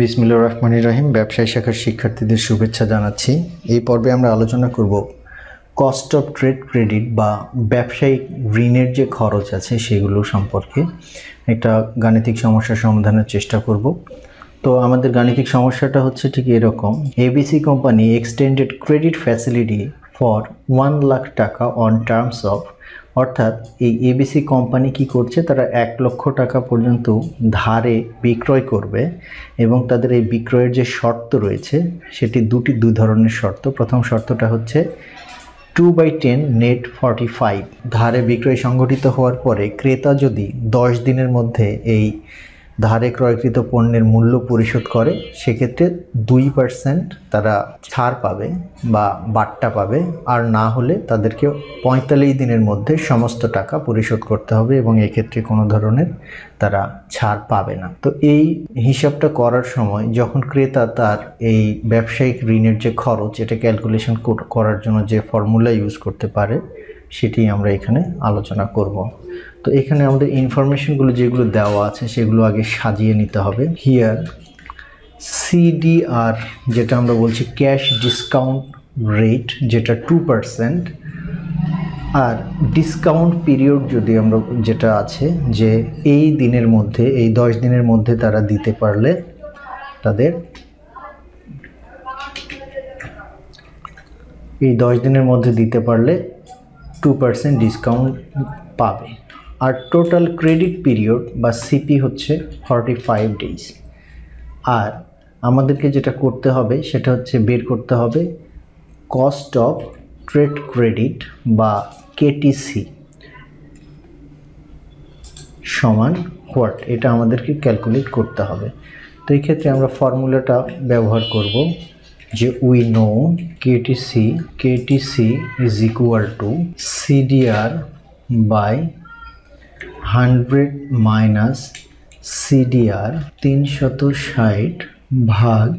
বিসমিল্লা রহমান রহিম ব্যবসায়ী শাখার শিক্ষার্থীদের শুভেচ্ছা জানাচ্ছি এই পর্বে আমরা আলোচনা করব কস্ট অফ ট্রেড ক্রেডিট বা ব্যবসায়িক ঋণের যে খরচ আছে সেগুলো সম্পর্কে একটা গাণিতিক সমস্যা সমাধানের চেষ্টা করব তো আমাদের গাণিতিক সমস্যাটা হচ্ছে ঠিক এরকম ABC company extended credit facility for one lakh টাকা অন টার্মস অফ অর্থাৎ এই এবিসি কোম্পানি কি করছে তারা এক লক্ষ টাকা পর্যন্ত ধারে বিক্রয় করবে এবং তাদের এই বিক্রয়ের যে শর্ত রয়েছে সেটি দুটি দু ধরনের শর্ত প্রথম শর্তটা হচ্ছে two by ten net forty five ধারে বিক্রয় সংগঠিত হওয়ার পরে ক্রেতা যদি দশ দিনের মধ্যে এই ধারে ক্রয়কৃত পণ্যের মূল্য পরিশোধ করে সেক্ষেত্রে দুই পার্সেন্ট তারা ছাড় পাবে বা বাট্টা পাবে আর না হলে তাদেরকে পঁয়তাল্লিশ দিনের মধ্যে সমস্ত টাকা পরিশোধ করতে হবে এবং এক্ষেত্রে কোনো ধরনের তারা ছাড় পাবে না তো এই হিসাবটা করার সময় যখন ক্রেতা তার এই ব্যবসায়িক ঋণের যে খরচ এটা ক্যালকুলেশন করার জন্য যে ফর্মুলা ইউজ করতে পারে সেটি আমরা এখানে আলোচনা করব তো এখানে আমাদের ইনফরমেশনগুলো যেগুলো দেওয়া আছে সেগুলো আগে সাজিয়ে নিতে হবে হিয়ার সিডিআর যেটা আমরা বলছি ক্যাশ ডিসকাউন্ট রেট যেটা টু পারসেন্ট আর ডিসকাউন্ট পিরিয়ড যদি আমরা যেটা আছে যে এই দিনের মধ্যে এই দশ দিনের মধ্যে তারা দিতে পারলে তাদের এই দশ দিনের মধ্যে দিতে পারলে টু পার্সেন্ট ডিসকাউন্ট পাবে আর টোটাল ক্রেডিট পিরিয়ড বা সিপি হচ্ছে ফর্টি ফাইভ ডেজ আর আমাদেরকে যেটা করতে হবে সেটা হচ্ছে বের করতে হবে কস্ট অফ ট্রেড ক্রেডিট বা কেটিসি সমান হোয়াট এটা আমাদেরকে ক্যালকুলেট করতে হবে তো এই ক্ষেত্রে আমরা ফর্মুলাটা ব্যবহার করব যে we know KTC KTC is equal to CDR by hundred minus CDR তিনশত ষাট ভাগ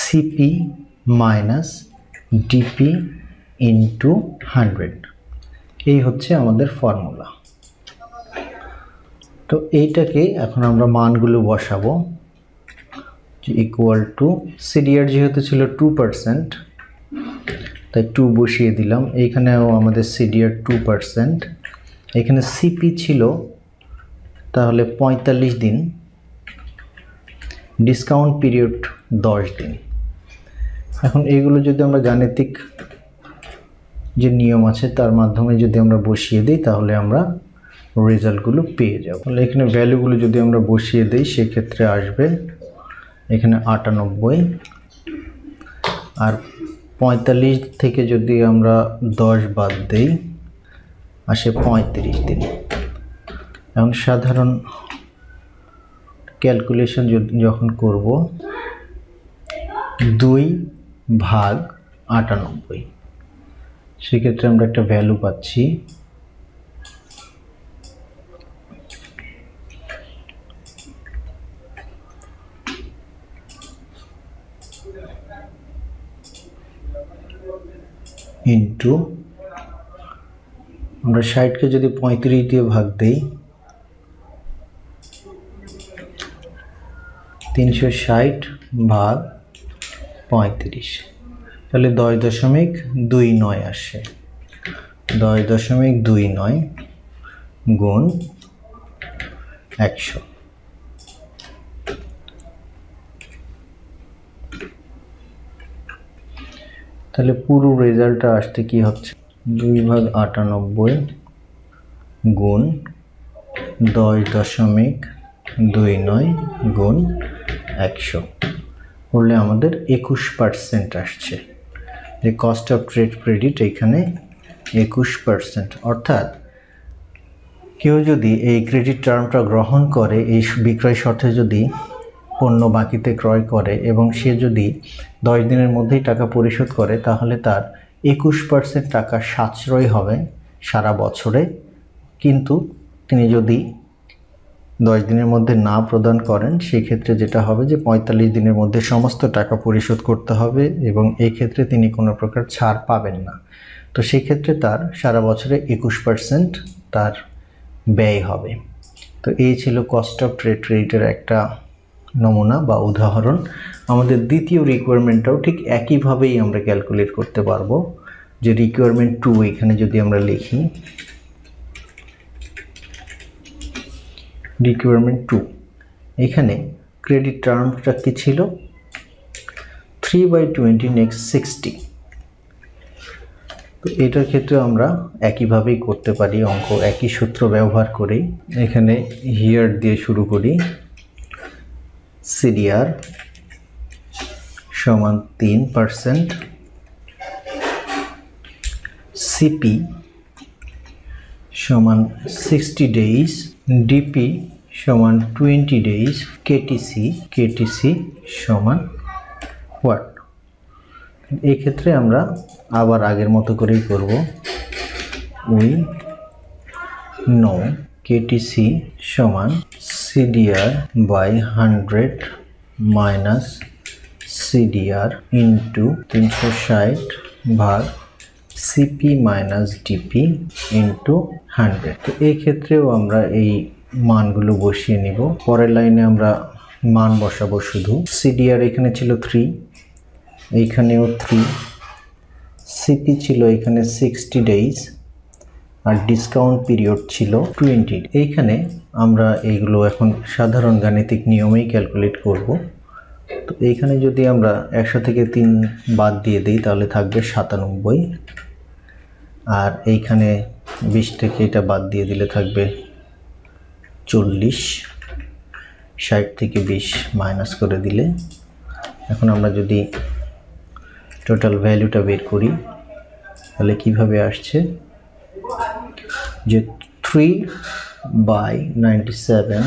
CP minus DP into hundred এই হচ্ছে আমাদের ফর্মুলা তো এইটাকে এখন আমরা মানগুলো বসাবো ইকুয়াল টু সিডিআর যেহেতু ছিল টু পারসেন্ট তাই টু বসিয়ে দিলাম এইখানেও আমাদের সিডিআর টু পারসেন্ট এখানে সিপি ছিল তাহলে পঁয়তাল্লিশ দিন ডিসকাউন্ট পিরিয়ড দশ দিন এখন এইগুলো যদি আমরা গাণিতিক যে নিয়ম আছে তার মাধ্যমে যদি আমরা বসিয়ে দিই তাহলে আমরা রেজাল্টগুলো পেয়ে যাব তাহলে এখানে ভ্যালুগুলো যদি আমরা বসিয়ে দিই সেক্ষেত্রে আসবে এখানে আটানব্বই আর পঁয়তাল্লিশ থেকে যদি আমরা দশ বাদ দিই আসে পঁয়ত্রিশ দিন এখন সাধারণ ক্যালকুলেশন যখন করব দুই ভাগ আটানব্বই সেক্ষেত্রে আমরা একটা ভ্যালু পাচ্ছি ইন্টু আমরা ষাটকে যদি পঁয়ত্রিশ দিয়ে ভাগ দেই তিনশো ষাট ভাগ পঁয়ত্রিশ তাহলে দশ দশমিক দুই নয় আসে দশ দশমিক দুই নয় গুণ একশো তাহলে পুরো রেজাল্টটা আসতে কি হচ্ছে দুই ভাগ আটানব্বই গুণ দশ দশমিক দুই নয় গুণ একশো করলে আমাদের একুশ পার্সেন্ট আসছে যে কস্ট অফ ট্রেড ক্রেডিট এখানে একুশ পার্সেন্ট অর্থাৎ কেউ যদি এই ক্রেডিট টার্মটা গ্রহণ করে এই বিক্রয় শর্তে যদি পণ্য বাকিতে ক্রয় করে এবং সে যদি দশ দিনের মধ্যেই টাকা পরিশোধ করে তাহলে তার একুশ পার্সেন্ট টাকা সাশ্রয় হবে সারা বছরে কিন্তু তিনি যদি দশ দিনের মধ্যে না প্রদান করেন সেক্ষেত্রে যেটা হবে যে পঁয়তাল্লিশ দিনের মধ্যে সমস্ত টাকা পরিশোধ করতে হবে এবং ক্ষেত্রে তিনি কোনো প্রকার ছাড় পাবেন না তো সেক্ষেত্রে তার সারা বছরে একুশ পার্সেন্ট তার ব্যয় হবে তো এই ছিল কস্ট অফ ট্রেড রেটের একটা নমুনা বা উদাহরণ আমাদের দ্বিতীয় রিকোয়ারমেন্টটাও ঠিক একইভাবেই আমরা ক্যালকুলেট করতে পারবো যে রিকোয়ারমেন্ট টু এখানে যদি আমরা লিখি রিকোয়ারমেন্ট টু এখানে ক্রেডিট টার্মটা কী ছিল three by twenty next sixty তো এটার ক্ষেত্রে আমরা একইভাবেই করতে পারি অঙ্ক একই সূত্র ব্যবহার করেই এখানে হিয়ার দিয়ে শুরু করি সিডিআর সমান তিন পার্সেন্ট সিপি সমান সিক্সটি ডেইজ ডিপি সমান টোয়েন্টি ডেইজ কেটিসি কেটিসি সমান হোয়াট এক্ষেত্রে আমরা আবার আগের মতো করেই করব উই নো কেটিসি সমান CDR by hundred minus CDR into তিনশো ষাট ভাগ CP minus DP into hundred তো এই ক্ষেত্রেও আমরা এই মানগুলো বসিয়ে নিব পরের লাইনে আমরা মান বসাবো শুধু সিডিআর এখানে ছিল থ্রি এইখানেও থ্রি সিপি ছিল এখানে সিক্সটি ডেইজ আর ডিসকাউন্ট পিরিয়ড ছিল টোয়েন্টি এইখানে আমরা এইগুলো এখন সাধারণ গাণিতিক নিয়মেই ক্যালকুলেট করব তো এইখানে যদি আমরা একশো থেকে তিন বাদ দিয়ে দিই তাহলে থাকবে সাতানব্বই আর এইখানে বিশ থেকে এটা বাদ দিয়ে দিলে থাকবে চল্লিশ ষাট থেকে বিশ মাইনাস করে দিলে এখন আমরা যদি টোটাল ভ্যালুটা বের করি তাহলে কিভাবে আসছে যে three by ninety seven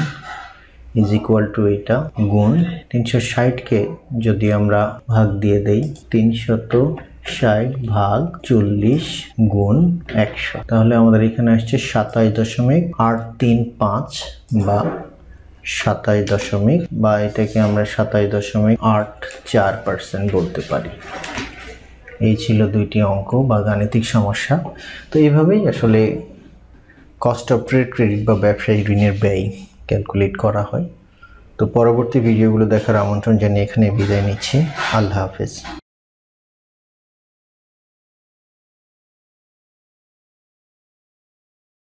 is equal to এটা গুণ তিনশো ষাটকে যদি আমরা ভাগ দিয়ে দেই তিনশত ষাট ভাগ চল্লিশ গুণ একশো তাহলে আমাদের এখানে আসছে সাতাশ দশমিক আট তিন পাঁচ বা সাতাশ দশমিক বা এটাকে আমরা সাতাশ দশমিক আট চার পার্সেন্ট বলতে পারি এই ছিল দুইটি অঙ্ক বা গাণিতিক সমস্যা তো এইভাবেই আসলে কস্ট অফ ট্রেড ক্রেডিট বা ব্যবসায়িক ঋণের ব্যয় ক্যালকুলেট করা হয় তো পরবর্তী ভিডিওগুলো দেখার আমন্ত্রণ জানিয়ে এখানে বিদায় নিচ্ছি আল্লাহ হাফেজ